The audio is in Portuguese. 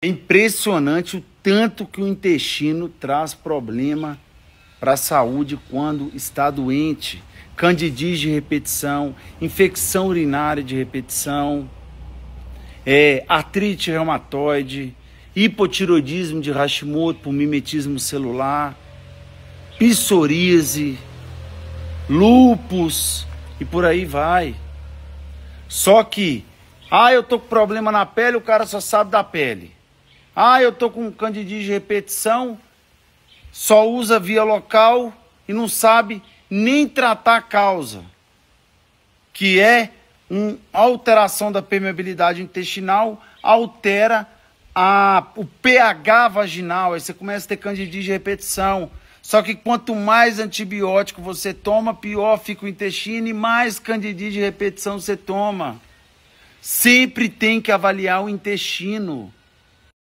É impressionante o tanto que o intestino traz problema para a saúde quando está doente. Candidíase de repetição, infecção urinária de repetição, é, artrite reumatoide, hipotiroidismo de Hashimoto por mimetismo celular, psoríase, lupus e por aí vai. Só que, ah, eu tô com problema na pele, o cara só sabe da pele. Ah, eu estou com candidíase de repetição, só usa via local e não sabe nem tratar a causa, que é uma alteração da permeabilidade intestinal, altera a, o pH vaginal, aí você começa a ter candidíase de repetição. Só que quanto mais antibiótico você toma, pior fica o intestino e mais candidíase de repetição você toma. Sempre tem que avaliar o intestino.